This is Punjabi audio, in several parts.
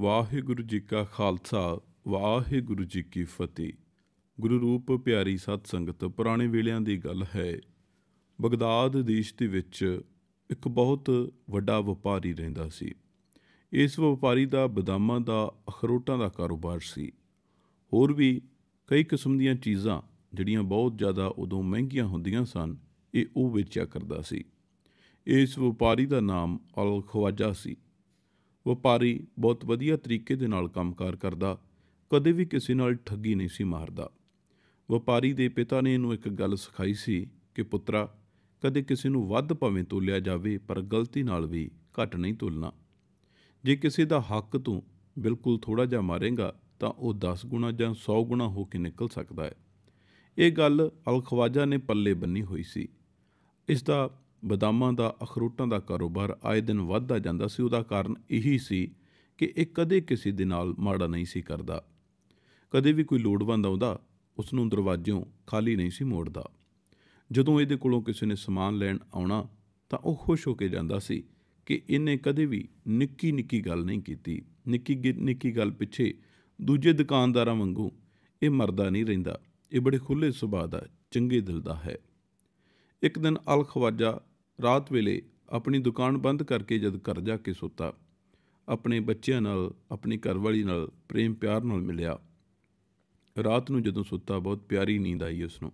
ਵਾਹਿਗੁਰੂ ਜੀ ਕਾ ਖਾਲਸਾ ਵਾਹਿਗੁਰੂ ਜੀ ਕੀ ਫਤਿਹ ਗੁਰੂ ਰੂਪ ਪਿਆਰੀ ਸਤ ਸੰਗਤ ਪੁਰਾਣੇ ਵੇਲਿਆਂ ਦੀ ਗੱਲ ਹੈ ਬਗਦਾਦ ਦੇਸ਼ ਦੇ ਵਿੱਚ ਇੱਕ ਬਹੁਤ ਵੱਡਾ ਵਪਾਰੀ ਰਹਿੰਦਾ ਸੀ ਇਸ ਵਪਾਰੀ ਦਾ ਬਦਾਮਾਂ ਦਾ ਅਖਰੋਟਾਂ ਦਾ ਕਾਰੋਬਾਰ ਸੀ ਹੋਰ ਵੀ ਕਈ ਕਿਸਮ ਦੀਆਂ ਚੀਜ਼ਾਂ ਜਿਹੜੀਆਂ ਬਹੁਤ ਜ਼ਿਆਦਾ ਉਦੋਂ ਮਹਿੰਗੀਆਂ ਹੁੰਦੀਆਂ ਸਨ ਇਹ ਉਹ ਵੇਚਿਆ ਕਰਦਾ ਸੀ ਇਸ ਵਪਾਰੀ ਦਾ ਨਾਮ ਅਲ ਖਵਾਜਾ ਸੀ ਵਪਾਰੀ ਬਹੁਤ ਵਧੀਆ ਤਰੀਕੇ ਦੇ ਨਾਲ ਕੰਮਕਾਰ ਕਰਦਾ ਕਦੇ ਵੀ ਕਿਸੇ ਨਾਲ ਠੱਗੀ ਨਹੀਂ ਸੀ ਮਾਰਦਾ ਵਪਾਰੀ ਦੇ ਪਿਤਾ ਨੇ ਇਹਨੂੰ ਇੱਕ ਗੱਲ ਸਿਖਾਈ ਸੀ ਕਿ ਪੁੱਤਰਾ ਕਦੇ ਕਿਸੇ ਨੂੰ ਵੱਧ ਭਾਵੇਂ ਤੋਲਿਆ ਜਾਵੇ ਪਰ ਗਲਤੀ ਨਾਲ ਵੀ ਘੱਟ ਨਹੀਂ ਤੋਲਣਾ ਜੇ ਕਿਸੇ ਦਾ ਹੱਕ ਤੂੰ ਬਿਲਕੁਲ ਥੋੜਾ ਜਿਹਾ ਮਾਰੇਗਾ ਤਾਂ ਉਹ 10 ਗੁਣਾ ਜਾਂ 100 ਗੁਣਾ ਹੋ ਕੇ ਨਿਕਲ ਸਕਦਾ ਹੈ ਇਹ ਗੱਲ ਅਲਖਵਾਜਾ ਨੇ ਪੱਲੇ ਬੰਨੀ ਹੋਈ ਸੀ ਇਸ ਦਾ ਬਦਾਮਾਂ ਦਾ ਅਖਰੋਟਾਂ ਦਾ ਕਾਰੋਬਾਰ ਆਏ ਦਿਨ ਵੱਧਦਾ ਜਾਂਦਾ ਸੀ ਉਹਦਾ ਕਾਰਨ ਇਹੀ ਸੀ ਕਿ ਇਹ ਕਦੇ ਕਿਸੇ ਦੇ ਨਾਲ ਮਾੜਾ ਨਹੀਂ ਸੀ ਕਰਦਾ ਕਦੇ ਵੀ ਕੋਈ ਲੋੜਵੰਦ ਆਉਂਦਾ ਉਸ ਨੂੰ ਦਰਵਾਜ਼ਿਓਂ ਖਾਲੀ ਨਹੀਂ ਸੀ ਮੋੜਦਾ ਜਦੋਂ ਇਹਦੇ ਕੋਲੋਂ ਕਿਸੇ ਨੇ ਸਮਾਨ ਲੈਣ ਆਉਣਾ ਤਾਂ ਉਹ ਖੁਸ਼ ਹੋ ਕੇ ਜਾਂਦਾ ਸੀ ਕਿ ਇਹਨੇ ਕਦੇ ਵੀ ਨਿੱਕੀ ਨਿੱਕੀ ਗੱਲ ਨਹੀਂ ਕੀਤੀ ਨਿੱਕੀ ਨਿੱਕੀ ਗੱਲ ਪਿੱਛੇ ਦੂਜੇ ਦੁਕਾਨਦਾਰਾਂ ਵਾਂਗੂ ਇਹ ਮਰਦਾ ਨਹੀਂ ਰਹਿੰਦਾ ਇਹ ਬੜੇ ਖੁੱਲੇ ਸੁਭਾਅ ਦਾ ਚੰਗੇ ਦਿਲ ਦਾ ਹੈ ਇੱਕ ਦਿਨ ਅਲ ਖਵਾਜਾ ਰਾਤ ਵੇਲੇ ਆਪਣੀ ਦੁਕਾਨ ਬੰਦ ਕਰਕੇ ਜਦ ਘਰ ਜਾ ਕੇ ਸੁੱਤਾ ਆਪਣੇ ਬੱਚਿਆਂ ਨਾਲ ਆਪਣੀ ਘਰਵਾਲੀ ਨਾਲ ਪ੍ਰੇਮ ਪਿਆਰ ਨਾਲ ਮਿਲਿਆ ਰਾਤ ਨੂੰ ਜਦੋਂ ਸੁੱਤਾ ਬਹੁਤ ਪਿਆਰੀ ਨੀਂਦ ਆਈ ਉਸ ਨੂੰ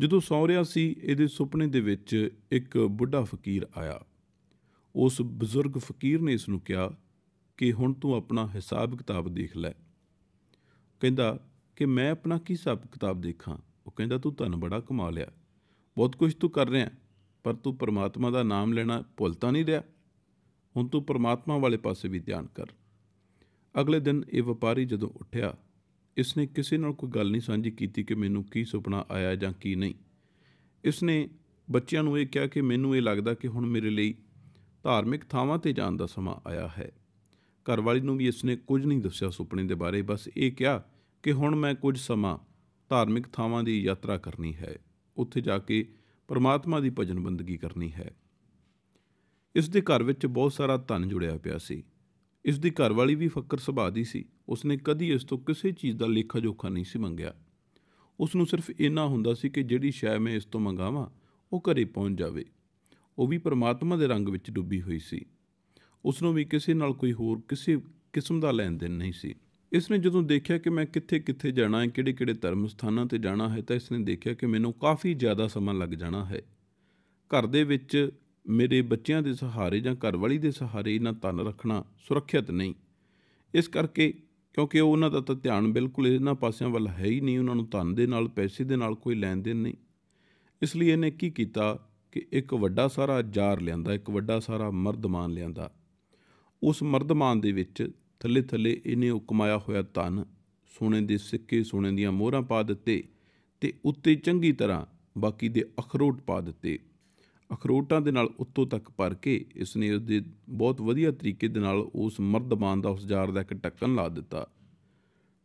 ਜਦੋਂ ਸੌ ਰਿਹਾ ਸੀ ਇਹਦੇ ਸੁਪਨੇ ਦੇ ਵਿੱਚ ਇੱਕ ਬੁੱਢਾ ਫਕੀਰ ਆਇਆ ਉਸ ਬਜ਼ੁਰਗ ਫਕੀਰ ਨੇ ਇਸ ਨੂੰ ਕਿਹਾ ਕਿ ਹੁਣ ਤੂੰ ਆਪਣਾ ਹਿਸਾਬ ਕਿਤਾਬ ਦੇਖ ਲੈ ਕਹਿੰਦਾ ਕਿ ਮੈਂ ਆਪਣਾ ਕੀ ਹਿਸਾਬ ਕਿਤਾਬ ਦੇਖਾਂ ਉਹ ਕਹਿੰਦਾ ਤੂੰ ਧਨ ਬੜਾ ਕਮਾ ਲਿਆ ਬਹੁਤ ਕੁਝ ਤੂੰ ਕਰ ਰਿਹਾ ਪਰ ਤੂੰ ਪਰਮਾਤਮਾ ਦਾ ਨਾਮ ਲੈਣਾ ਭੁੱਲ ਤਾਂ ਨਹੀਂ ਰਿਹਾ ਹੁਣ ਤੂੰ ਪਰਮਾਤਮਾ ਵਾਲੇ ਪਾਸੇ ਵੀ ਧਿਆਨ ਕਰ ਅਗਲੇ ਦਿਨ ਇਹ ਵਪਾਰੀ ਜਦੋਂ ਉੱਠਿਆ ਇਸ ਨੇ ਕਿਸੇ ਨਾਲ ਕੋਈ ਗੱਲ ਨਹੀਂ ਸਾਂਝੀ ਕੀਤੀ ਕਿ ਮੈਨੂੰ ਕੀ ਸੁਪਨਾ ਆਇਆ ਜਾਂ ਕੀ ਨਹੀਂ ਇਸ ਨੇ ਬੱਚਿਆਂ ਨੂੰ ਇਹ ਕਿਹਾ ਕਿ ਮੈਨੂੰ ਇਹ ਲੱਗਦਾ ਕਿ ਹੁਣ ਮੇਰੇ ਲਈ ਧਾਰਮਿਕ ਥਾਵਾਂ ਤੇ ਜਾਣ ਦਾ ਸਮਾਂ ਆਇਆ ਹੈ ਘਰਵਾਲੀ ਨੂੰ ਵੀ ਇਸ ਨੇ ਕੁਝ ਨਹੀਂ ਦੱਸਿਆ ਸੁਪਨੇ ਦੇ ਬਾਰੇ ਬਸ ਇਹ ਕਿਹਾ ਕਿ ਹੁਣ ਮੈਂ ਕੁਝ ਸਮਾਂ ਧਾਰਮਿਕ ਥਾਵਾਂ ਦੀ ਯਾਤਰਾ ਕਰਨੀ ਹੈ ਉੱਥੇ ਜਾ ਕੇ ਪਰਮਾਤਮਾ ਦੀ ਭਜਨ ਬੰਦਗੀ ਕਰਨੀ ਹੈ ਇਸ ਦੇ ਘਰ ਵਿੱਚ ਬਹੁਤ ਸਾਰਾ ਧਨ ਜੁੜਿਆ ਪਿਆ ਸੀ ਇਸ ਦੀ ਘਰਵਾਲੀ ਵੀ ਫੱਕਰ ਸੁਭਾਅ ਦੀ ਸੀ ਉਸਨੇ ਕਦੀ ਇਸ ਤੋਂ ਕਿਸੇ ਚੀਜ਼ ਦਾ ਲੇਖਾ ਜੋਖਾ ਨਹੀਂ ਸੀ ਮੰਗਿਆ ਉਸ ਨੂੰ ਸਿਰਫ ਇੰਨਾ ਹੁੰਦਾ ਸੀ ਕਿ ਜਿਹੜੀ ਸ਼ੈ ਮੈਂ ਇਸ ਤੋਂ ਮੰਗਾਵਾਂ ਉਹ ਘਰੇ ਪਹੁੰਚ ਜਾਵੇ ਉਹ ਵੀ ਪਰਮਾਤਮਾ ਦੇ ਰੰਗ ਵਿੱਚ ਡੁੱਬੀ ਹੋਈ ਸੀ ਉਸ ਨੂੰ ਵੀ ਕਿਸੇ ਨਾਲ ਕੋਈ ਹੋਰ ਕਿਸੇ ਕਿਸਮ ਦਾ ਲੈਣ ਦੇਣ ਨਹੀਂ ਸੀ ਇਸ ਨੇ ਜਦੋਂ ਦੇਖਿਆ ਕਿ ਮੈਂ ਕਿੱਥੇ-ਕਿੱਥੇ ਜਾਣਾ ਹੈ ਕਿਹੜੇ-ਕਿਹੜੇ ਧਰਮ ਸਥਾਨਾਂ ਤੇ ਜਾਣਾ ਹੈ ਤਾਂ ਇਸ ਨੇ ਦੇਖਿਆ ਕਿ ਮੈਨੂੰ ਕਾਫੀ ਜ਼ਿਆਦਾ ਸਮਾਂ ਲੱਗ ਜਾਣਾ ਹੈ ਘਰ ਦੇ ਵਿੱਚ ਮੇਰੇ ਬੱਚਿਆਂ ਦੇ ਸਹਾਰੇ ਜਾਂ ਘਰਵਾਲੀ ਦੇ ਸਹਾਰੇ ਇਹਨਾਂ ਧਨ ਰੱਖਣਾ ਸੁਰੱਖਿਅਤ ਨਹੀਂ ਇਸ ਕਰਕੇ ਕਿਉਂਕਿ ਉਹਨਾਂ ਦਾ ਤਾਂ ਧਿਆਨ ਬਿਲਕੁਲ ਇਹਨਾਂ ਪਾਸਿਆਂ ਵੱਲ ਹੈ ਹੀ ਨਹੀਂ ਉਹਨਾਂ ਨੂੰ ਧਨ ਦੇ ਨਾਲ ਪੈਸੇ ਦੇ ਨਾਲ ਕੋਈ ਲੈਣ ਦੇਣ ਨਹੀਂ ਇਸ ਲਈ ਇਹਨੇ ਕੀ ਕੀਤਾ ਕਿ ਇੱਕ ਵੱਡਾ ਸਾਰਾ ਜਾਰ ਲਿਆਂਦਾ ਇੱਕ ਵੱਡਾ ਸਾਰਾ ਮਰਦਮਾਨ ਲਿਆਂਦਾ ਉਸ ਮਰਦਮਾਨ ਦੇ ਵਿੱਚ ਥੱਲੇ ਥੱਲੇ ਇਹਨੇ ਉਹ ਕਮਾਇਆ ਹੋਇਆ ਧਨ ਸੋਨੇ ਦੇ ਸਿੱਕੇ ਸੋਨੇ ਦੀਆਂ ਮੋਹਰਾਂ ਪਾ ਦਿੱਤੇ ਤੇ ਉੱਤੇ ਚੰਗੀ ਤਰ੍ਹਾਂ ਬਾਕੀ ਦੇ ਅਖਰੋਟ ਪਾ ਦਿੱਤੇ ਅਖਰੋਟਾਂ ਦੇ ਨਾਲ ਉੱਤੋਂ ਤੱਕ ਭਰ ਕੇ ਇਸ ਨੇ ਉਸ ਦੇ ਬਹੁਤ ਵਧੀਆ ਤਰੀਕੇ ਦੇ ਨਾਲ ਉਸ ਮਰਦਬਾਨ ਦਾ ਉਸ ਜਾਰ ਦਾ ਇੱਕ ਟੱਕਣ ਲਾ ਦਿੱਤਾ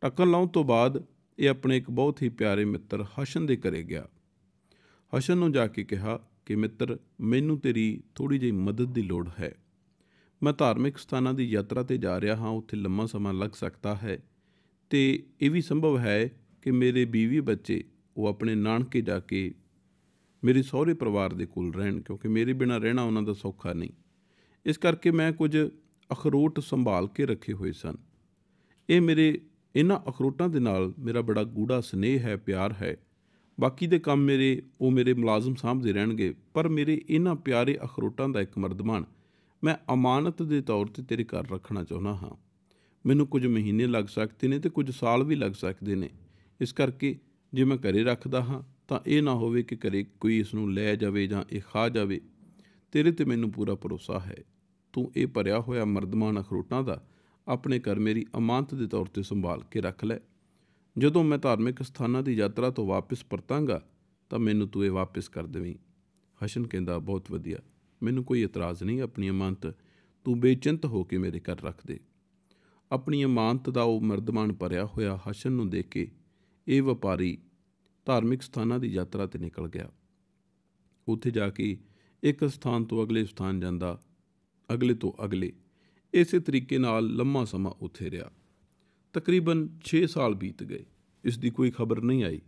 ਟੱਕਣ ਲਾਉਣ ਤੋਂ ਬਾਅਦ ਇਹ ਆਪਣੇ ਇੱਕ ਬਹੁਤ ਹੀ ਪਿਆਰੇ ਮਿੱਤਰ ਹਸ਼ਨ ਦੇ ਘਰੇ ਗਿਆ ਹਸ਼ਨ ਨੂੰ ਜਾ ਕੇ ਕਿਹਾ ਕਿ ਮਿੱਤਰ ਮੈਨੂੰ ਤੇਰੀ ਥੋੜੀ ਜਿਹੀ ਮਦਦ ਦੀ ਲੋੜ ਹੈ ਮੈਂ ਧਾਰਮਿਕ ਸਥਾਨਾਂ ਦੀ ਯਾਤਰਾ ਤੇ ਜਾ ਰਿਹਾ ਹਾਂ ਉੱਥੇ ਲੰਮਾ ਸਮਾਂ ਲੱਗ ਸਕਦਾ ਹੈ ਤੇ ਇਹ ਵੀ ਸੰਭਵ ਹੈ ਕਿ ਮੇਰੇ ਬੀਵੀ ਬੱਚੇ ਉਹ ਆਪਣੇ ਨਾਨਕੇ ਜਾ ਕੇ ਮੇਰੇ ਸਹੁਰੇ ਪਰਿਵਾਰ ਦੇ ਕੋਲ ਰਹਿਣ ਕਿਉਂਕਿ ਮੇਰੇ ਬਿਨਾ ਰਹਿਣਾ ਉਹਨਾਂ ਦਾ ਸੌਖਾ ਨਹੀਂ ਇਸ ਕਰਕੇ ਮੈਂ ਕੁਝ ਅਖਰੋਟ ਸੰਭਾਲ ਕੇ ਰੱਖੇ ਹੋਏ ਸਨ ਇਹ ਮੇਰੇ ਇਹਨਾਂ ਅਖਰੋਟਾਂ ਦੇ ਨਾਲ ਮੇਰਾ ਬੜਾ ਗੂੜਾ ਸਨੇਹ ਹੈ ਪਿਆਰ ਹੈ ਬਾਕੀ ਦੇ ਕੰਮ ਮੇਰੇ ਉਹ ਮੇਰੇ ਮੁਲਾਜ਼ਮ ਸਾਹਮਣੇ ਰਹਿਣਗੇ ਪਰ ਮੇਰੇ ਇਹਨਾਂ ਪਿਆਰੇ ਅਖਰੋਟਾਂ ਦਾ ਇੱਕ ਮਰਦਮਾਨ ਮੈਂ ਅਮਾਨਤ ਦੇ ਤੌਰ ਤੇ ਤੇਰੇ ਘਰ ਰੱਖਣਾ ਚਾਹੁੰਦਾ ਹਾਂ ਮੈਨੂੰ ਕੁਝ ਮਹੀਨੇ ਲੱਗ ਸਕਦੇ ਨੇ ਤੇ ਕੁਝ ਸਾਲ ਵੀ ਲੱਗ ਸਕਦੇ ਨੇ ਇਸ ਕਰਕੇ ਜੇ ਮੈਂ ਘਰੇ ਰੱਖਦਾ ਹਾਂ ਤਾਂ ਇਹ ਨਾ ਹੋਵੇ ਕਿ ਘਰੇ ਕੋਈ ਇਸ ਨੂੰ ਲੈ ਜਾਵੇ ਜਾਂ ਇਹ ਖਾ ਜਾਵੇ ਤੇਰੇ ਤੇ ਮੈਨੂੰ ਪੂਰਾ ਭਰੋਸਾ ਹੈ ਤੂੰ ਇਹ ਭਰਿਆ ਹੋਇਆ ਮਰਦਮਾਨ ਅਖਰੋਟਾਂ ਦਾ ਆਪਣੇ ਘਰ ਮੇਰੀ ਅਮਾਨਤ ਦੇ ਤੌਰ ਤੇ ਸੰਭਾਲ ਕੇ ਰੱਖ ਲੈ ਜਦੋਂ ਮੈਂ ਧਾਰਮਿਕ ਸਥਾਨਾਂ ਦੀ ਯਾਤਰਾ ਤੋਂ ਵਾਪਸ ਪਰਤਾਂਗਾ ਤਾਂ ਮੈਨੂੰ ਤੂੰ ਇਹ ਵਾਪਸ ਕਰ ਦੇਵੀਂ ਹਸ਼ਨ ਕਹਿੰਦਾ ਬਹੁਤ ਵਧੀਆ ਮੈਨੂੰ ਕੋਈ ਇਤਰਾਜ਼ ਨਹੀਂ ਆਪਣੀ ਅਮਾਨਤ ਤੂੰ ਬੇਚਿੰਤ ਹੋ ਕੇ ਮੇਰੇ ਘਰ ਰੱਖ ਦੇ ਆਪਣੀ ਅਮਾਨਤ ਦਾ ਉਹ ਮਰਦਮਾਨ ਭਰਿਆ ਹੋਇਆ ਹਸ਼ਨ ਨੂੰ ਦੇਖ ਕੇ ਇਹ ਵਪਾਰੀ ਧਾਰਮਿਕ ਸਥਾਨਾਂ ਦੀ ਯਾਤਰਾ ਤੇ ਨਿਕਲ ਗਿਆ ਉੱਥੇ ਜਾ ਕੇ ਇੱਕ ਸਥਾਨ ਤੋਂ ਅਗਲੇ ਸਥਾਨ ਜਾਂਦਾ ਅਗਲੇ ਤੋਂ ਅਗਲੇ ਇਸੇ ਤਰੀਕੇ ਨਾਲ ਲੰਮਾ ਸਮਾਂ ਉੱਥੇ ਰਿਹਾ ਤਕਰੀਬਨ 6 ਸਾਲ ਬੀਤ ਗਏ ਇਸ ਦੀ ਕੋਈ ਖਬਰ ਨਹੀਂ ਆਈ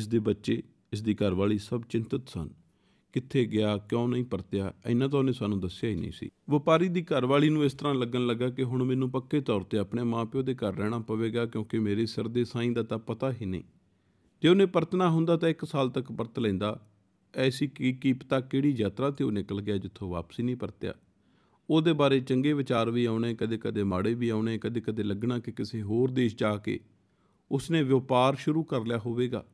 ਇਸ ਦੇ ਬੱਚੇ ਇਸ ਦੀ ਘਰ ਵਾਲੀ ਸਭ ਚਿੰਤਤ ਸਨ ਕਿੱਥੇ ਗਿਆ ਕਿਉਂ ਨਹੀਂ ਪਰਤਿਆ ਇੰਨਾ ਤਾਂ ਉਹਨੇ ਸਾਨੂੰ ਦੱਸਿਆ ਹੀ ਨਹੀਂ ਸੀ ਵਪਾਰੀ ਦੀ ਘਰਵਾਲੀ ਨੂੰ ਇਸ ਤਰ੍ਹਾਂ ਲੱਗਣ ਲੱਗਾ ਕਿ ਹੁਣ ਮੈਨੂੰ ਪੱਕੇ ਤੌਰ ਤੇ ਆਪਣੇ ਮਾਪਿਓ ਦੇ ਘਰ ਰਹਿਣਾ ਪਵੇਗਾ ਕਿਉਂਕਿ ਮੇਰੇ ਸਿਰ ਦੇ ਸਾਈਂ ਦਾ ਤਾਂ ਪਤਾ ਹੀ ਨਹੀਂ ਜੇ ਉਹਨੇ ਪਰਤਣਾ ਹੁੰਦਾ ਤਾਂ 1 ਸਾਲ ਤੱਕ ਪਰਤ ਲੈਂਦਾ ਐਸੀ ਕੀ ਕੀ ਪਤਾ ਕਿਹੜੀ ਯਾਤਰਾ ਤੇ ਉਹ ਨਿਕਲ ਗਿਆ ਜਿੱਥੋਂ ਵਾਪਸੀ ਨਹੀਂ ਪਰਤਿਆ ਉਹਦੇ ਬਾਰੇ ਚੰਗੇ ਵਿਚਾਰ ਵੀ ਆਉਣੇ ਕਦੇ-ਕਦੇ ਮਾੜੇ ਵੀ ਆਉਣੇ ਕਦੇ-ਕਦੇ ਲੱਗਣਾ ਕਿ ਕਿਸੇ ਹੋਰ ਦੇਸ਼ ਜਾ ਕੇ ਉਸਨੇ ਵਪਾਰ ਸ਼ੁਰੂ ਕਰ ਲਿਆ ਹੋਵੇਗਾ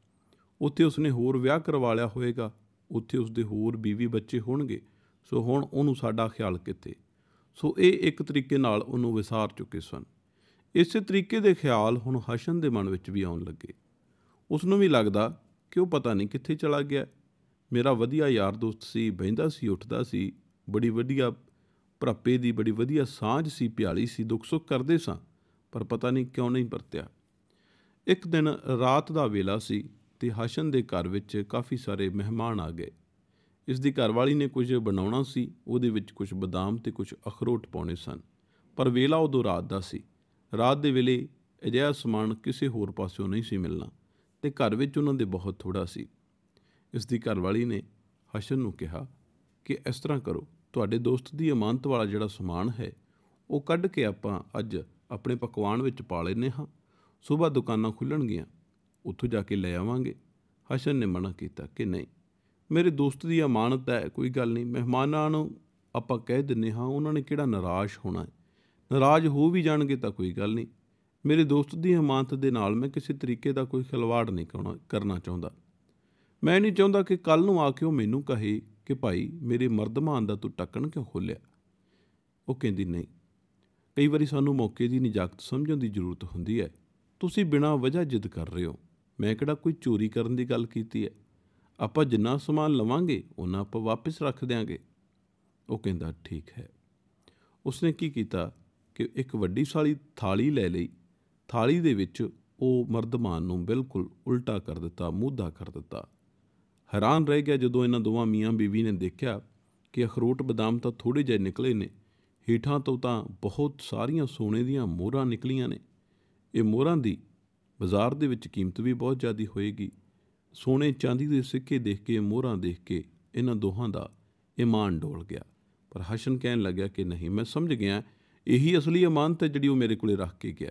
ਉੱਥੇ ਉਸਨੇ ਹੋਰ ਵਿਆਹ ਕਰਵਾ ਲਿਆ ਹੋਵੇਗਾ ਉੱਥੇ ਦੇ ਹੋਰ ਬੀਵੀ ਬੱਚੇ ਹੋਣਗੇ ਸੋ ਹੁਣ ਉਹਨੂੰ ਸਾਡਾ ਖਿਆਲ ਕਿੱਥੇ ਸੋ ਇਹ ਇੱਕ ਤਰੀਕੇ ਨਾਲ ਉਹਨੂੰ ਵਿਸਾਰ ਚੁੱਕੇ ਸਨ ਇਸੇ ਤਰੀਕੇ ਦੇ ਖਿਆਲ ਹੁਣ ਹਸ਼ਨ ਦੇ ਮਨ ਵਿੱਚ ਵੀ ਆਉਣ ਲੱਗੇ ਉਸ ਨੂੰ ਵੀ ਲੱਗਦਾ ਕਿ ਉਹ ਪਤਾ ਨਹੀਂ ਕਿੱਥੇ ਚਲਾ ਗਿਆ ਮੇਰਾ ਵਧੀਆ ਯਾਰ ਦੋਸਤ ਸੀ ਬੈਂਦਾ ਸੀ ਉੱਠਦਾ ਸੀ ਬੜੀ ਵਧੀਆ ਭਰਾਪੇ ਦੀ ਬੜੀ ਵਧੀਆ ਸਾਂਝ ਸੀ ਪਿਆਲੀ ਸੀ ਦੁੱਖ ਸੁੱਖ ਕਰਦੇ ਸਾਂ ਪਰ ਪਤਾ ਨਹੀਂ ਕਿਉਂ ਨਹੀਂ ਵਰਤਿਆ ਇੱਕ ਦਿਨ ਰਾਤ ਦਾ ਵੇਲਾ ਸੀ ਤੇ ਹਾਸ਼ਨ ਦੇ ਘਰ ਵਿੱਚ ਕਾਫੀ ਸਾਰੇ ਮਹਿਮਾਨ ਆ ਗਏ ਇਸ ਦੀ ਘਰਵਾਲੀ ਨੇ ਕੁਝ ਬਣਾਉਣਾ ਸੀ ਉਹਦੇ ਵਿੱਚ ਕੁਝ ਬਦਾਮ ਤੇ ਕੁਝ ਅਖਰੋਟ ਪਾਉਣੇ ਸਨ ਪਰ ਵੇਲਾ ਉਦੋਂ ਰਾਤ ਦਾ ਸੀ ਰਾਤ ਦੇ ਵੇਲੇ ਅਜਿਹਾ ਸਮਾਨ ਕਿਸੇ ਹੋਰ ਪਾਸਿਓਂ ਨਹੀਂ ਸੀ ਮਿਲਣਾ ਤੇ ਘਰ ਵਿੱਚ ਉਹਨਾਂ ਦੇ ਬਹੁਤ ਥੋੜਾ ਸੀ ਇਸ ਦੀ ਘਰਵਾਲੀ ਨੇ ਹਸ਼ਨ ਨੂੰ ਕਿਹਾ ਕਿ ਇਸ ਤਰ੍ਹਾਂ ਕਰੋ ਤੁਹਾਡੇ ਦੋਸਤ ਦੀ ਅਮਾਨਤ ਵਾਲਾ ਜਿਹੜਾ ਸਮਾਨ ਹੈ ਉਹ ਕੱਢ ਕੇ ਆਪਾਂ ਅੱਜ ਆਪਣੇ ਪਕਵਾਨ ਵਿੱਚ ਪਾ ਲੈਨੇ ਹਾਂ ਸਵੇਰ ਦੁਕਾਨਾਂ ਖੁੱਲਣਗੀਆਂ ਉੱਥੋਂ ਜਾ ਕੇ ਲੈ ਆਵਾਂਗੇ ਹਸ਼ਨ ਨੇ ਮਨਾ ਕੀਤਾ ਕਿ ਨਹੀਂ ਮੇਰੇ ਦੋਸਤ ਦੀ ਅਮਾਨਤ ਹੈ ਕੋਈ ਗੱਲ ਨਹੀਂ ਮਹਿਮਾਨਾਂ ਨੂੰ ਆਪਾਂ ਕਹਿ ਦਿੰਨੇ ਹਾਂ ਉਹਨਾਂ ਨੇ ਕਿਹੜਾ ਨਾਰਾਜ਼ ਹੋਣਾ ਹੈ ਨਾਰਾਜ਼ ਹੋ ਵੀ ਜਾਣਗੇ ਤਾਂ ਕੋਈ ਗੱਲ ਨਹੀਂ ਮੇਰੇ ਦੋਸਤ ਦੀ ਅਮਾਨਤ ਦੇ ਨਾਲ ਮੈਂ ਕਿਸੇ ਤਰੀਕੇ ਦਾ ਕੋਈ ਖਿਲਵਾੜ ਨਹੀਂ ਕਰਨਾ ਚਾਹੁੰਦਾ ਮੈਂ ਨਹੀਂ ਚਾਹੁੰਦਾ ਕਿ ਕੱਲ ਨੂੰ ਆ ਕੇ ਉਹ ਮੈਨੂੰ ਕਹੇ ਕਿ ਭਾਈ ਮੇਰੇ ਮਰਦਮਾਨ ਦਾ ਤੂੰ ਟੱਕਣ ਕਿਉਂ ਖੋਲਿਆ ਉਹ ਕਹਿੰਦੀ ਨਹੀਂ ਕਈ ਵਾਰੀ ਸਾਨੂੰ ਮੌਕੇ ਦੀ ਨਿਜਾਕਤ ਸਮਝਣ ਦੀ ਜ਼ਰੂਰਤ ਹੁੰਦੀ ਹੈ ਤੁਸੀਂ ਬਿਨਾਂ ਵਜ੍ਹਾ ਜਿੱਦ ਕਰ ਰਹੇ ਹੋ ਮੈਂ ਕਿਹੜਾ ਕੋਈ ਚੋਰੀ ਕਰਨ ਦੀ ਗੱਲ ਕੀਤੀ ਹੈ ਆਪਾਂ ਜਿੰਨਾ ਸਮਾਨ ਲਵਾਂਗੇ ਉਹਨਾਂ ਆਪਾਂ ਵਾਪਸ ਰੱਖ ਦੇਾਂਗੇ ਉਹ ਕਹਿੰਦਾ ਠੀਕ ਹੈ ਉਸਨੇ ਕੀ ਕੀਤਾ ਕਿ ਇੱਕ ਵੱਡੀ ਸਾਲੀ ਥਾਲੀ ਲੈ ਲਈ ਥਾਲੀ ਦੇ ਵਿੱਚ ਉਹ ਮਰਦਮਾਨ ਨੂੰ ਬਿਲਕੁਲ ਉਲਟਾ ਕਰ ਦਿੱਤਾ ਮੂਧਾ ਕਰ ਦਿੱਤਾ ਹੈਰਾਨ ਰਹਿ ਗਿਆ ਜਦੋਂ ਇਹਨਾਂ ਦੋਵਾਂ ਮੀਆਂ ਬੀਵੀ ਨੇ ਦੇਖਿਆ ਕਿ ਅਖਰੋਟ ਬਦਾਮ ਤਾਂ ਥੋੜੇ ਜਿਹੇ ਨਿਕਲੇ ਨੇ ਹੀਠਾਂ ਤੋਂ ਤਾਂ ਬਹੁਤ ਸਾਰੀਆਂ ਸੋਨੇ ਦੀਆਂ ਮੋਹਰਾਂ ਨਿਕਲੀਆਂ ਨੇ ਇਹ ਮੋਹਰਾਂ ਦੀ ਬਾਜ਼ਾਰ ਦੇ ਵਿੱਚ ਕੀਮਤ ਵੀ ਬਹੁਤ ਜ਼ਿਆਦੀ ਹੋਏਗੀ ਸੋਨੇ ਚਾਂਦੀ ਦੇ ਸਿੱਕੇ ਦੇਖ ਕੇ ਮੋਹਰਾਂ ਦੇਖ ਕੇ ਇਹਨਾਂ ਦੋਹਾਂ ਦਾ ਇਮਾਨ ਡੋਲ ਗਿਆ ਪਰ ਹਸ਼ਨ ਕਹਿਣ ਲੱਗਾ ਕਿ ਨਹੀਂ ਮੈਂ ਸਮਝ ਗਿਆ ਇਹੀ ਅਸਲੀ ਇਮਾਨਤ ਹੈ ਜਿਹੜੀ ਉਹ ਮੇਰੇ ਕੋਲੇ ਰੱਖ ਕੇ ਗਿਆ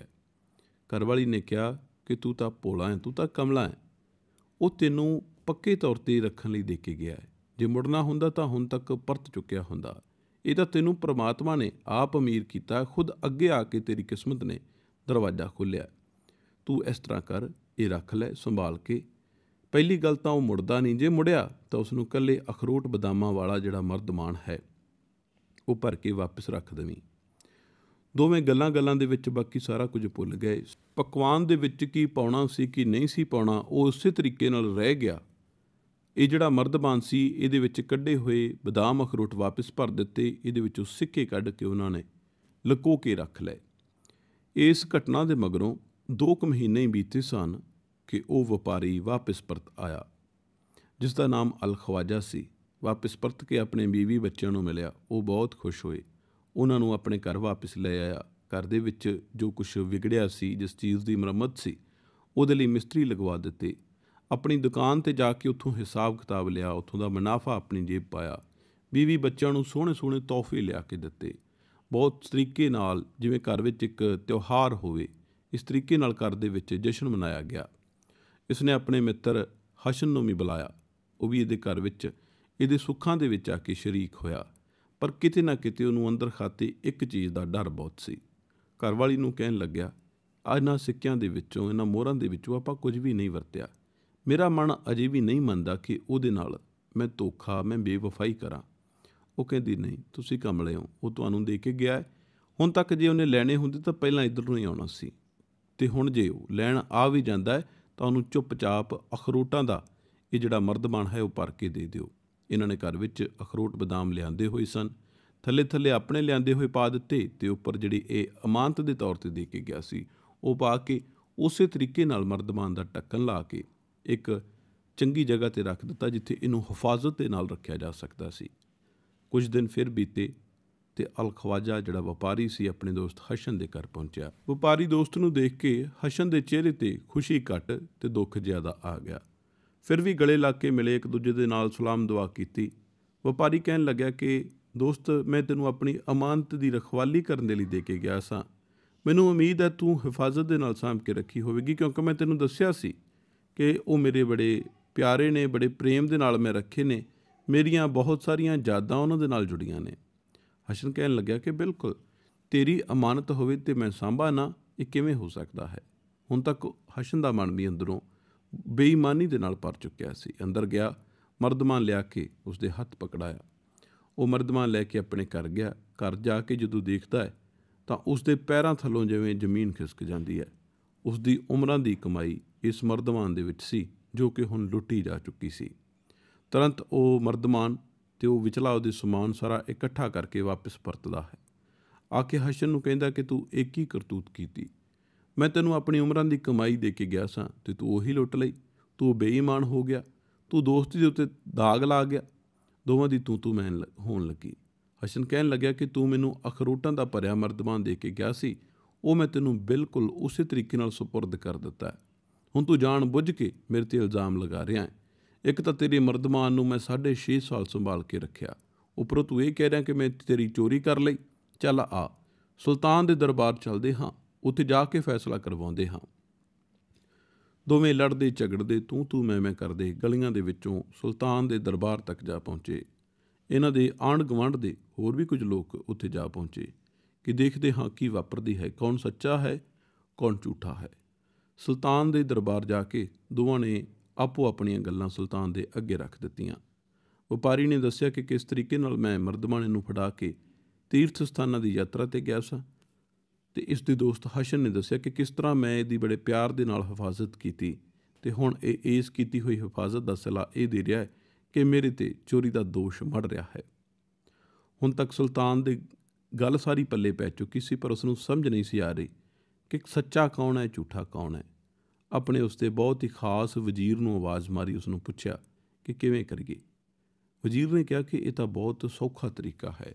ਘਰਵਾਲੀ ਨੇ ਕਿਹਾ ਕਿ ਤੂੰ ਤਾਂ ਪੋਲਾ ਹੈ ਤੂੰ ਤਾਂ ਕਮਲਾ ਹੈ ਉਹ ਤੈਨੂੰ ਪੱਕੇ ਤੌਰ ਤੇ ਰੱਖਣ ਲਈ ਦੇ ਕੇ ਗਿਆ ਹੈ ਜੇ ਮੁੜਨਾ ਹੁੰਦਾ ਤਾਂ ਹੁਣ ਤੱਕ ਪਰਤ ਚੁੱਕਿਆ ਹੁੰਦਾ ਇਹ ਤਾਂ ਤੈਨੂੰ ਪ੍ਰਮਾਤਮਾ ਨੇ ਆਪ ਅਮੀਰ ਕੀਤਾ ਖੁਦ ਅੱਗੇ ਆ ਕੇ ਤੇਰੀ ਕਿਸਮਤ ਨੇ ਦਰਵਾਜ਼ਾ ਖੋਲ੍ਹਿਆ ਤੂੰ ਇਸ ਤਰ੍ਹਾਂ ਕਰ ਇਹ ਰੱਖ ਲੈ ਸੰਭਾਲ ਕੇ ਪਹਿਲੀ ਗੱਲ ਤਾਂ ਉਹ ਮੁੜਦਾ ਨਹੀਂ ਜੇ ਮੁੜਿਆ ਤਾਂ ਉਸ ਨੂੰ ਕੱਲੇ ਅਖਰੋਟ ਬਦਾਮਾਂ ਵਾਲਾ ਜਿਹੜਾ ਮਰਦਮਾਨ ਹੈ ਉਹ ਭਰ ਕੇ ਵਾਪਸ ਰੱਖ ਦੇਵੀਂ ਦੋਵੇਂ ਗੱਲਾਂ-ਗੱਲਾਂ ਦੇ ਵਿੱਚ ਬਾਕੀ ਸਾਰਾ ਕੁਝ ਭੁੱਲ ਗਏ ਪਕਵਾਨ ਦੇ ਵਿੱਚ ਕੀ ਪਾਉਣਾ ਸੀ ਕੀ ਨਹੀਂ ਸੀ ਪਾਉਣਾ ਉਹ ਉਸੇ ਤਰੀਕੇ ਨਾਲ ਰਹਿ ਗਿਆ ਇਹ ਜਿਹੜਾ ਮਰਦਮਾਨ ਸੀ ਇਹਦੇ ਵਿੱਚ ਕੱਢੇ ਹੋਏ ਬਦਾਮ ਅਖਰੋਟ ਵਾਪਸ ਭਰ ਦਿੱਤੇ ਇਹਦੇ ਵਿੱਚੋਂ ਸਿੱਕੇ ਕੱਢ ਕੇ ਉਹਨਾਂ ਨੇ ਲਕੋ ਕੇ ਰੱਖ ਲਏ ਇਸ ਘਟਨਾ ਦੇ ਮਗਰੋਂ ਦੋ ਕੁ ਮਹੀਨੇ ਬੀਤੇ ਸਨ ਕਿ ਉਹ ਵਪਾਰੀ ਵਾਪਸ ਪਰਤ ਆਇਆ ਜਿਸ ਦਾ ਨਾਮ ਅਲ ਖਵਾਜਾ ਸੀ ਵਾਪਸ ਪਰਤ ਕੇ ਆਪਣੇ بیوی ਬੱਚਿਆਂ ਨੂੰ ਮਿਲਿਆ ਉਹ ਬਹੁਤ ਖੁਸ਼ ਹੋਏ ਉਹਨਾਂ ਨੂੰ ਆਪਣੇ ਘਰ ਵਾਪਸ ਲੈ ਆਇਆ ਘਰ ਦੇ ਵਿੱਚ ਜੋ ਕੁਝ ਵਿਗੜਿਆ ਸੀ ਜਿਸ ਚੀਜ਼ ਦੀ ਮੁਰੰਮਤ ਸੀ ਉਹਦੇ ਲਈ ਮਿਸਤਰੀ ਲਗਵਾ ਦਿੱਤੇ ਆਪਣੀ ਦੁਕਾਨ ਤੇ ਜਾ ਕੇ ਉੱਥੋਂ ਹਿਸਾਬ ਕਿਤਾਬ ਲਿਆ ਉੱਥੋਂ ਦਾ ਮੁਨਾਫਾ ਆਪਣੀ ਜੇਬ ਪਾਇਆ بیوی ਬੱਚਿਆਂ ਨੂੰ ਸੋਹਣੇ ਸੋਹਣੇ ਤੋਹਫੇ ਲਿਆ ਕੇ ਦਿੱਤੇ ਬਹੁਤ ਤਰੀਕੇ ਨਾਲ ਜਿਵੇਂ ਘਰ ਵਿੱਚ ਇੱਕ ਤਿਉਹਾਰ ਹੋਵੇ ਇਸ ਤਰੀਕੇ ਨਾਲ ਘਰ ਦੇ ਵਿੱਚ ਜਸ਼ਨ ਮਨਾਇਆ ਗਿਆ ਇਸ ਨੇ ਆਪਣੇ ਮਿੱਤਰ ਹਸ਼ਨ ਨੂੰ ਵੀ ਬੁਲਾਇਆ ਉਹ ਵੀ ਇਹਦੇ ਘਰ ਵਿੱਚ ਇਹਦੇ ਸੁੱਖਾਂ ਦੇ ਵਿੱਚ ਆ ਕੇ ਸ਼ਰੀਕ ਹੋਇਆ ਪਰ ਕਿਤੇ ਨਾ ਕਿਤੇ ਉਹਨੂੰ ਅੰਦਰ ਖਾਤੇ ਇੱਕ ਚੀਜ਼ ਦਾ ਡਰ ਬਹੁਤ ਸੀ ਘਰ ਵਾਲੀ ਨੂੰ ਕਹਿਣ ਲੱਗਿਆ ਆ ਇਹਨਾਂ ਸਿੱਕਿਆਂ ਦੇ ਵਿੱਚੋਂ ਇਹਨਾਂ ਮੋਹਰਾਂ ਦੇ ਵਿੱਚੋਂ ਆਪਾਂ ਕੁਝ ਵੀ ਨਹੀਂ ਵਰਤਿਆ ਮੇਰਾ ਮਨ ਅਜੇ ਵੀ ਨਹੀਂ ਮੰਨਦਾ ਕਿ ਉਹਦੇ ਨਾਲ ਮੈਂ ਧੋਖਾ ਮੈਂ ਬੇਵਫਾਈ ਕਰਾਂ ਉਹ ਕਹਿੰਦੀ ਨਹੀਂ ਤੁਸੀਂ ਕਮਲੇ ਹੋ ਉਹ ਤੁਹਾਨੂੰ ਦੇ ਕੇ ਗਿਆ ਹੁਣ ਤੱਕ ਜੇ ਉਹਨੇ ਲੈਣੇ ਹੁੰਦੇ ਤਾਂ ਪਹਿਲਾਂ ਇਧਰ ਨੂੰ ਹੀ ਆਉਣਾ ਸੀ ਤੇ ਹੁਣ ਜੇ ਉਹ ਲੈਣ ਆ ਵੀ ਜਾਂਦਾ ਹੈ ਤਾਂ ਉਹਨੂੰ ਚੁੱਪਚਾਪ ਅਖਰੋਟਾਂ ਦਾ ਇਹ ਜਿਹੜਾ ਮਰਦਬਾਨ ਹੈ ਉਹ ਭਰ ਕੇ ਦੇ ਦਿਓ ਇਹਨਾਂ ਨੇ ਘਰ ਵਿੱਚ ਅਖਰੋਟ ਬਦਾਮ ਲਿਆਂਦੇ ਹੋਏ ਸਨ ਥੱਲੇ ਥੱਲੇ ਆਪਣੇ ਲਿਆਂਦੇ ਹੋਏ ਪਾ ਦਿੱਤੇ ਤੇ ਉੱਪਰ ਜਿਹੜੀ ਇਹ ਅਮਾਨਤ ਦੇ ਤੌਰ ਤੇ ਦੇ ਕੇ ਗਿਆ ਸੀ ਉਹ ਪਾ ਕੇ ਉਸੇ ਤਰੀਕੇ ਨਾਲ ਮਰਦਮਾਨ ਦਾ ਟੱਕਣ ਲਾ ਕੇ ਇੱਕ ਚੰਗੀ ਜਗ੍ਹਾ ਤੇ ਰੱਖ ਦਿੱਤਾ ਜਿੱਥੇ ਇਹਨੂੰ ਹਿਫਾਜ਼ਤ ਦੇ ਨਾਲ ਰੱਖਿਆ ਜਾ ਸਕਦਾ ਸੀ ਕੁਝ ਦਿਨ ਫਿਰ ਬੀਤੇ ਤੇ ਅਲਖਵਾਜਾ ਜਿਹੜਾ ਵਪਾਰੀ ਸੀ ਆਪਣੇ ਦੋਸਤ ਹਸ਼ਨ ਦੇ ਘਰ ਪਹੁੰਚਿਆ ਵਪਾਰੀ ਦੋਸਤ ਨੂੰ ਦੇਖ ਕੇ ਹਸ਼ਨ ਦੇ ਚਿਹਰੇ ਤੇ ਖੁਸ਼ੀ ਘਟ ਤੇ ਦੁੱਖ ਜ਼ਿਆਦਾ ਆ ਗਿਆ ਫਿਰ ਵੀ ਗਲੇ ਲਾ ਕੇ ਮਿਲੇ ਇੱਕ ਦੂਜੇ ਦੇ ਨਾਲ ਸਲਾਮ ਦੁਆ ਕੀਤੀ ਵਪਾਰੀ ਕਹਿਣ ਲੱਗਿਆ ਕਿ ਦੋਸਤ ਮੈਂ ਤੈਨੂੰ ਆਪਣੀ ਅਮਾਨਤ ਦੀ ਰਖਵਾਲੀ ਕਰਨ ਦੇ ਲਈ ਦੇ ਕੇ ਗਿਆ ਸਾਂ ਮੈਨੂੰ ਉਮੀਦ ਹੈ ਤੂੰ ਹਿਫਾਜ਼ਤ ਦੇ ਨਾਲ ਸਾਂਭ ਕੇ ਰੱਖੀ ਹੋਵੇਗੀ ਕਿਉਂਕਿ ਮੈਂ ਤੈਨੂੰ ਦੱਸਿਆ ਸੀ ਕਿ ਉਹ ਮੇਰੇ ਬੜੇ ਪਿਆਰੇ ਨੇ ਬੜੇ ਪ੍ਰੇਮ ਦੇ ਨਾਲ ਮੈਂ ਰੱਖੇ ਨੇ ਮੇਰੀਆਂ ਬਹੁਤ ਸਾਰੀਆਂ ਯਾਦਾਂ ਉਹਨਾਂ ਦੇ ਨਾਲ ਜੁੜੀਆਂ ਨੇ ਹਸ਼ਨ ਕਹਿਣ ਲੱਗਿਆ ਕਿ ਬਿਲਕੁਲ ਤੇਰੀ ਅਮਾਨਤ ਹੋਵੇ ਤੇ ਮੈਂ ਸੰਭਾ ਨਾ ਇਹ ਕਿਵੇਂ ਹੋ ਸਕਦਾ ਹੈ ਹੁਣ ਤੱਕ ਹਸ਼ਨ ਦਾ ਮਨ ਵੀ ਅੰਦਰੋਂ ਬੇਈਮਾਨੀ ਦੇ ਨਾਲ ਪਰ ਚੁੱਕਿਆ ਸੀ ਅੰਦਰ ਗਿਆ ਮਰਦਮਾਨ ਲਿਆ ਕੇ ਉਸਦੇ ਹੱਥ ਪਕੜਾਇਆ ਉਹ ਮਰਦਮਾਨ ਲੈ ਕੇ ਆਪਣੇ ਘਰ ਗਿਆ ਘਰ ਜਾ ਕੇ ਜਦੋਂ ਦੇਖਦਾ ਹੈ ਤਾਂ ਉਸਦੇ ਪੈਰਾਂ ਥੱਲੋਂ ਜਿਵੇਂ ਜ਼ਮੀਨ ਖਿਸਕ ਜਾਂਦੀ ਹੈ ਉਸਦੀ ਉਮਰਾਂ ਦੀ ਕਮਾਈ ਇਸ ਮਰਦਮਾਨ ਦੇ ਵਿੱਚ ਸੀ ਜੋ ਕਿ ਹੁਣ ਲੁੱਟੀ ਜਾ ਚੁੱਕੀ ਸੀ ਤੁਰੰਤ ਉਹ ਮਰਦਮਾਨ ਤੇ ਉਹ ਵਿਚਲਾ ਉਹਦੇ ਸਮਾਨ ਸਾਰਾ ਇਕੱਠਾ ਕਰਕੇ ਵਾਪਸ ਪਰਤਦਾ ਹੈ ਆ ਕੇ ਹਸ਼ਨ ਨੂੰ ਕਹਿੰਦਾ ਕਿ ਤੂੰ ਇੱਕ ਹੀ ਕਰਤੂਤ ਕੀਤੀ ਮੈਂ ਤੈਨੂੰ ਆਪਣੀ ਉਮਰਾਂ ਦੀ ਕਮਾਈ ਦੇ ਕੇ ਗਿਆ ਸਾਂ ਤੇ ਤੂੰ ਉਹੀ ਲੁੱਟ ਲਈ ਤੂੰ ਬੇਈਮਾਨ ਹੋ ਗਿਆ ਤੂੰ ਦੋਸਤੀ ਦੇ ਉੱਤੇ ਦਾਗ ਲਾ ਗਿਆ ਦੋਵਾਂ ਦੀ ਤੂੰ ਤੂੰ ਮੈਨ ਹੋਣ ਲੱਗੀ ਹਸ਼ਨ ਕਹਿਣ ਲੱਗਿਆ ਕਿ ਤੂੰ ਮੈਨੂੰ ਅਖਰੋਟਾਂ ਦਾ ਭਰਿਆ ਮਰਦਬਾਨ ਦੇ ਕੇ ਗਿਆ ਸੀ ਉਹ ਮੈਂ ਤੈਨੂੰ ਬਿਲਕੁਲ ਉਸੇ ਤਰੀਕੇ ਨਾਲ ਸਪੁਰਦ ਕਰ ਦਿੱਤਾ ਹੁਣ ਤੂੰ ਜਾਣ ਬੁੱਝ ਕੇ ਮੇਰੇ ਤੇ ਇਲਜ਼ਾਮ ਲਗਾ ਰਿਹਾ ਹੈ ਇੱਕ ਤਾਂ ਤੇਰੀ ਮਰਦਮਾਨ ਨੂੰ ਮੈਂ 6.5 ਸਾਲ ਸੰਭਾਲ ਕੇ ਰੱਖਿਆ ਉਪਰੋਂ ਤੂੰ ਇਹ ਕਹਿ ਰਿਹਾ ਕਿ ਮੈਂ ਤੇਰੀ ਚੋਰੀ ਕਰ ਲਈ ਚੱਲ ਆ ਸੁਲਤਾਨ ਦੇ ਦਰਬਾਰ ਚੱਲਦੇ ਹਾਂ ਉੱਥੇ ਜਾ ਕੇ ਫੈਸਲਾ ਕਰਵਾਉਂਦੇ ਹਾਂ ਦੋਵੇਂ ਲੜਦੇ ਝਗੜਦੇ ਤੂੰ ਤੂੰ ਮੈਂ ਮੈਂ ਕਰਦੇ ਗਲੀਆਂ ਦੇ ਵਿੱਚੋਂ ਸੁਲਤਾਨ ਦੇ ਦਰਬਾਰ ਤੱਕ ਜਾ ਪਹੁੰਚੇ ਇਹਨਾਂ ਦੇ ਆਂਡ ਗਵੰਡ ਦੇ ਹੋਰ ਵੀ ਕੁਝ ਲੋਕ ਉੱਥੇ ਜਾ ਪਹੁੰਚੇ ਕਿ ਦੇਖਦੇ ਹਾਂ ਕੀ ਵਾਪਰਦੀ ਹੈ ਕੌਣ ਸੱਚਾ ਹੈ ਕੌਣ ਝੂਠਾ ਹੈ ਸੁਲਤਾਨ ਦੇ ਦਰਬਾਰ ਜਾ ਕੇ ਦੋਵਾਂ ਨੇ ਆਪੋ ਆਪਣੀਆਂ ਗੱਲਾਂ ਸੁਲਤਾਨ ਦੇ ਅੱਗੇ ਰੱਖ ਦਿੱਤੀਆਂ ਵਪਾਰੀ ਨੇ ਦੱਸਿਆ ਕਿ ਕਿਸ ਤਰੀਕੇ ਨਾਲ ਮੈਂ ਮਰਦਮਾਣੇ ਨੂੰ ਫੜਾ ਕੇ ਤੀਰਥ ਸਥਾਨਾਂ ਦੀ ਯਾਤਰਾ ਤੇ ਗਿਆ ਸਾਂ ਤੇ ਇਸ ਦੇ ਦੋਸਤ ਹਸ਼ਨ ਨੇ ਦੱਸਿਆ ਕਿ ਕਿਸ ਤਰ੍ਹਾਂ ਮੈਂ ਇਹਦੀ ਬੜੇ ਪਿਆਰ ਦੇ ਨਾਲ ਹਿਫਾਜ਼ਤ ਕੀਤੀ ਤੇ ਹੁਣ ਇਹ ਇਸ ਕੀਤੀ ਹੋਈ ਹਿਫਾਜ਼ਤ ਦਾ ਸਲਾ ਇਹ ਦੇ ਰਿਹਾ ਹੈ ਕਿ ਮੇਰੇ ਤੇ ਚੋਰੀ ਦਾ ਦੋਸ਼ ਮੜ ਰਿਹਾ ਹੈ ਹੁਣ ਤੱਕ ਸੁਲਤਾਨ ਦੇ ਗੱਲ ਸਾਰੀ ਪੱਲੇ ਪੈ ਚੁੱਕੀ ਸੀ ਪਰ ਉਸ ਨੂੰ ਸਮਝ ਨਹੀਂ ਸੀ ਆ ਰਹੀ ਕਿ ਸੱਚਾ ਕੌਣ ਹੈ ਝੂਠਾ ਕੌਣ ਹੈ ਆਪਣੇ ਉਸਤੇ ਬਹੁਤ ਹੀ ਖਾਸ ਵਜ਼ੀਰ ਨੂੰ ਆਵਾਜ਼ ਮਾਰੀ ਉਸ ਨੂੰ ਪੁੱਛਿਆ ਕਿ ਕਿਵੇਂ ਕਰੀਏ ਵਜ਼ੀਰ ਨੇ ਕਿਹਾ ਕਿ ਇਹ ਤਾਂ ਬਹੁਤ ਸੌਖਾ ਤਰੀਕਾ ਹੈ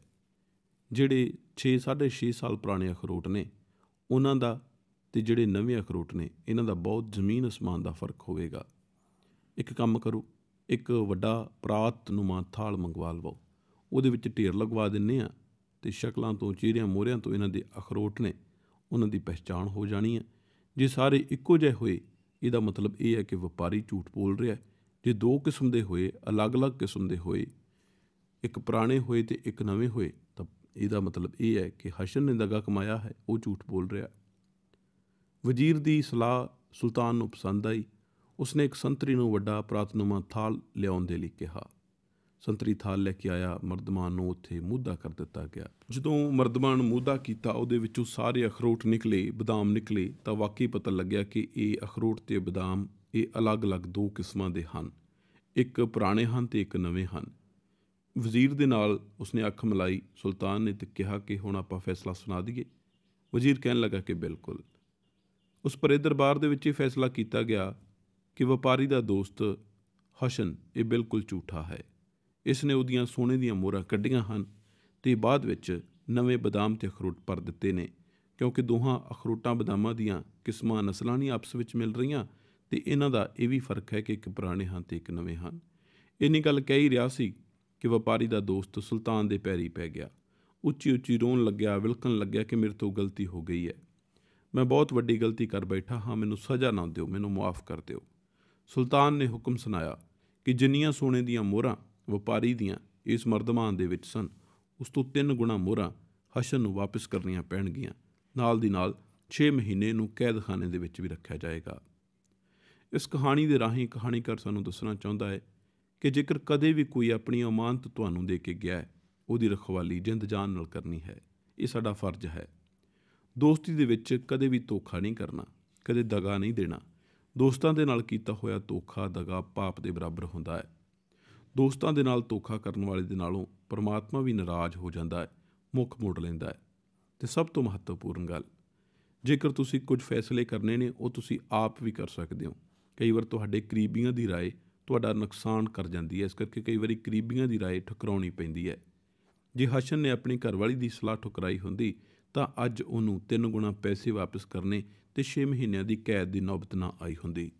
ਜਿਹੜੇ 6 6.5 ਸਾਲ ਪੁਰਾਣੇ ਅਖਰੋਟ ਨੇ ਉਹਨਾਂ ਦਾ ਤੇ ਜਿਹੜੇ ਨਵੇਂ ਅਖਰੋਟ ਨੇ ਇਹਨਾਂ ਦਾ ਬਹੁਤ ਜ਼ਮੀਨ ਅਸਮਾਨ ਦਾ ਫਰਕ ਹੋਵੇਗਾ ਇੱਕ ਕੰਮ ਕਰੋ ਇੱਕ ਵੱਡਾ ਪ੍ਰਾਤ ਨੁਮਾ ਥਾਲ ਮੰਗਵਾ ਲਵੋ ਉਹਦੇ ਵਿੱਚ ਢੇਰ ਲਗਵਾ ਦਿੰਨੇ ਆ ਤੇ ਸ਼ਕਲਾਂ ਤੋਂ ਚਿਹਰਿਆਂ ਮੋਹਰਿਆਂ ਤੋਂ ਇਹਨਾਂ ਦੇ ਅਖਰੋਟ ਨੇ ਉਹਨਾਂ ਦੀ ਪਛਾਣ ਹੋ ਜਾਣੀ ਹੈ ਜੇ ਸਾਰੇ ਇੱਕੋ ਜਿਹੇ ਹੋਏ ਇਹਦਾ ਮਤਲਬ ਇਹ ਹੈ ਕਿ ਵਪਾਰੀ ਝੂਠ ਬੋਲ ਰਿਹਾ ਹੈ ਜੇ ਦੋ ਕਿਸਮ ਦੇ ਹੋਏ ਅਲੱਗ-ਅਲੱਗ ਕਿਸਮ ਦੇ ਹੋਏ ਇੱਕ ਪੁਰਾਣੇ ਹੋਏ ਤੇ ਇੱਕ ਨਵੇਂ ਹੋਏ ਤਾਂ ਇਹਦਾ ਮਤਲਬ ਇਹ ਹੈ ਕਿ ਹਸ਼ਨ ਨੇ ਦਗਾ ਕਮਾਇਆ ਹੈ ਉਹ ਝੂਠ ਬੋਲ ਰਿਹਾ ਵਜ਼ੀਰ ਦੀ ਸਲਾਹ ਸੁਲਤਾਨ ਨੂੰ ਪਸੰਦ ਆਈ ਉਸਨੇ ਇੱਕ ਸੰਤਰੀ ਨੂੰ ਵੱਡਾ ਪ੍ਰਾਤਨੁਮਾ ਥਾਲ ਲਿਆਉਣ ਦੇ ਲਈ ਕਿਹਾ ਸੰਤਰੀ ਥਾਲ ਲੈ ਕੇ ਆਇਆ ਮਰਦਮਾਨ ਨੂੰ ਉੱਥੇ ਮੂਦਾ ਕਰ ਦਿੱਤਾ ਗਿਆ ਜਦੋਂ ਮਰਦਮਾਨ ਨੂੰ ਮੂਦਾ ਕੀਤਾ ਉਹਦੇ ਵਿੱਚੋਂ ਸਾਰੇ ਅਖਰੋਟ ਨਿਕਲੇ ਬਦਾਮ ਨਿਕਲੇ ਤਾਂ ਵਾਕਈ ਪਤਾ ਲੱਗਿਆ ਕਿ ਇਹ ਅਖਰੋਟ ਤੇ ਬਦਾਮ ਇਹ ਅਲੱਗ-ਅਲੱਗ ਦੋ ਕਿਸਮਾਂ ਦੇ ਹਨ ਇੱਕ ਪੁਰਾਣੇ ਹਨ ਤੇ ਇੱਕ ਨਵੇਂ ਹਨ ਵਜ਼ੀਰ ਦੇ ਨਾਲ ਉਸਨੇ ਅੱਖ ਮਲਾਈ ਸੁਲਤਾਨ ਨੇ ਤੇ ਕਿਹਾ ਕਿ ਹੁਣ ਆਪਾਂ ਫੈਸਲਾ ਸੁਣਾ ਦਈਏ ਵਜ਼ੀਰ ਕਹਿਣ ਲੱਗਾ ਕਿ ਬਿਲਕੁਲ ਉਸ ਪਰੇ ਦਰਬਾਰ ਦੇ ਵਿੱਚ ਇਹ ਫੈਸਲਾ ਕੀਤਾ ਗਿਆ ਕਿ ਵਪਾਰੀ ਦਾ ਦੋਸਤ ਹਸ਼ਨ ਇਹ ਬਿਲਕੁਲ ਝੂਠਾ ਹੈ ਇਸ ਨੇ ਉਹਦੀਆਂ ਸੋਨੇ ਦੀਆਂ ਮੋਹਰਾਂ ਕੱਢੀਆਂ ਹਨ ਤੇ ਬਾਅਦ ਵਿੱਚ ਨਵੇਂ ਬਦਾਮ ਤੇ ਅਖਰੋਟ ਪਰ ਦਿੱਤੇ ਨੇ ਕਿਉਂਕਿ ਦੋਹਾਂ ਅਖਰੋਟਾਂ ਬਦਾਮਾਂ ਦੀਆਂ ਕਿਸਮਾਂ ਨਸਲਾਂ ਨਹੀਂ ਆਪਸ ਵਿੱਚ ਮਿਲ ਰਹੀਆਂ ਤੇ ਇਹਨਾਂ ਦਾ ਇਹ ਵੀ ਫਰਕ ਹੈ ਕਿ ਇੱਕ ਪੁਰਾਣੇ ਹਨ ਤੇ ਇੱਕ ਨਵੇਂ ਹਨ ਇੰਨੀ ਗੱਲ ਕਹਿ ਹੀ ਰਿਹਾ ਸੀ ਕਿ ਵਪਾਰੀ ਦਾ ਦੋਸਤ ਸੁਲਤਾਨ ਦੇ ਪੈਰੀ ਪੈ ਗਿਆ ਉੱਚੀ ਉੱਚੀ ਰੋਣ ਲੱਗਿਆ ਵਿਲਕਣ ਲੱਗਿਆ ਕਿ ਮੇਰੇ ਤੋਂ ਗਲਤੀ ਹੋ ਗਈ ਹੈ ਮੈਂ ਬਹੁਤ ਵੱਡੀ ਗਲਤੀ ਕਰ ਬੈਠਾ ਹਾਂ ਮੈਨੂੰ ਸਜ਼ਾ ਨਾ ਦਿਓ ਮੈਨੂੰ ਮਾਫ ਕਰ ਦਿਓ ਸੁਲਤਾਨ ਨੇ ਹੁਕਮ ਸੁਨਾਇਆ ਕਿ ਜਿੰਨੀਆਂ ਸੋਨੇ ਦੀਆਂ ਮੋਹਰਾਂ ਵਪਾਰੀ ਦੀਆਂ ਇਸ ਮਰਦਮਾਨ ਦੇ ਵਿੱਚ ਸਨ ਉਸ ਤੋਂ ਤਿੰਨ ਗੁਣਾ ਮੋਹਰਾ ਹਸ਼ਨ ਨੂੰ ਵਾਪਸ ਕਰਨੀਆਂ ਪੈਣਗੀਆਂ ਨਾਲ ਦੀ ਨਾਲ 6 ਮਹੀਨੇ ਨੂੰ ਕੈਦਖਾਨੇ ਦੇ ਵਿੱਚ ਵੀ ਰੱਖਿਆ ਜਾਏਗਾ ਇਸ ਕਹਾਣੀ ਦੇ ਰਾਹੀਂ ਕਹਾਣੀਕਾਰ ਸਾਨੂੰ ਦੱਸਣਾ ਚਾਹੁੰਦਾ ਹੈ ਕਿ ਜੇਕਰ ਕਦੇ ਵੀ ਕੋਈ ਆਪਣੀ ਅਮਾਨਤ ਤੁਹਾਨੂੰ ਦੇ ਕੇ ਗਿਆ ਹੈ ਉਹਦੀ ਰਖਵਾਲੀ ਜਿੰਦ ਜਾਨ ਨਾਲ ਕਰਨੀ ਹੈ ਇਹ ਸਾਡਾ ਫਰਜ਼ ਹੈ ਦੋਸਤੀ ਦੇ ਵਿੱਚ ਕਦੇ ਵੀ ਧੋਖਾ ਨਹੀਂ ਕਰਨਾ ਕਦੇ ਦਗਾ ਨਹੀਂ ਦੇਣਾ ਦੋਸਤਾਂ ਦੇ ਨਾਲ ਕੀਤਾ ਹੋਇਆ ਧੋਖਾ ਦਗਾ ਪਾਪ ਦੇ ਬਰਾਬਰ ਹੁੰਦਾ ਹੈ ਦੋਸਤਾਂ ਦੇ ਨਾਲ ਧੋਖਾ ਕਰਨ ਵਾਲੇ ਦੇ ਨਾਲੋਂ ਪਰਮਾਤਮਾ ਵੀ ਨਾਰਾਜ਼ ਹੋ ਜਾਂਦਾ ਹੈ ਮੁੱਖ ਮੋੜ ਲੈਂਦਾ ਹੈ ਤੇ ਸਭ ਤੋਂ ਮਹੱਤਵਪੂਰਨ ਗੱਲ ਜੇਕਰ ਤੁਸੀਂ ਕੁਝ ਫੈਸਲੇ ਕਰਨੇ ਨੇ ਉਹ ਤੁਸੀਂ ਆਪ ਵੀ ਕਰ ਸਕਦੇ ਹੋ ਕਈ ਵਾਰ ਤੁਹਾਡੇ ਕਰੀਬੀਆਂ ਦੀ ਰਾਏ ਤੁਹਾਡਾ ਨੁਕਸਾਨ ਕਰ ਜਾਂਦੀ ਹੈ ਇਸ ਕਰਕੇ ਕਈ ਵਾਰੀ ਕਰੀਬੀਆਂ ਦੀ ਰਾਏ ਠੁਕਰਾਉਣੀ ਪੈਂਦੀ ਹੈ ਜੇ ਹਸ਼ਨ ਨੇ ਆਪਣੀ ਘਰਵਾਲੀ ਦੀ ਸਲਾਹ ਠੁਕਰਾਈ ਹੁੰਦੀ ਤਾਂ ਅੱਜ ਉਹਨੂੰ ਤਿੰਨ ਗੁਣਾ ਪੈਸੇ ਵਾਪਸ ਕਰਨੇ ਤੇ 6 ਮਹੀਨਿਆਂ ਦੀ ਕੈਦ ਦੀ ਨੌਬਤ ਨਾ ਆਈ ਹੁੰਦੀ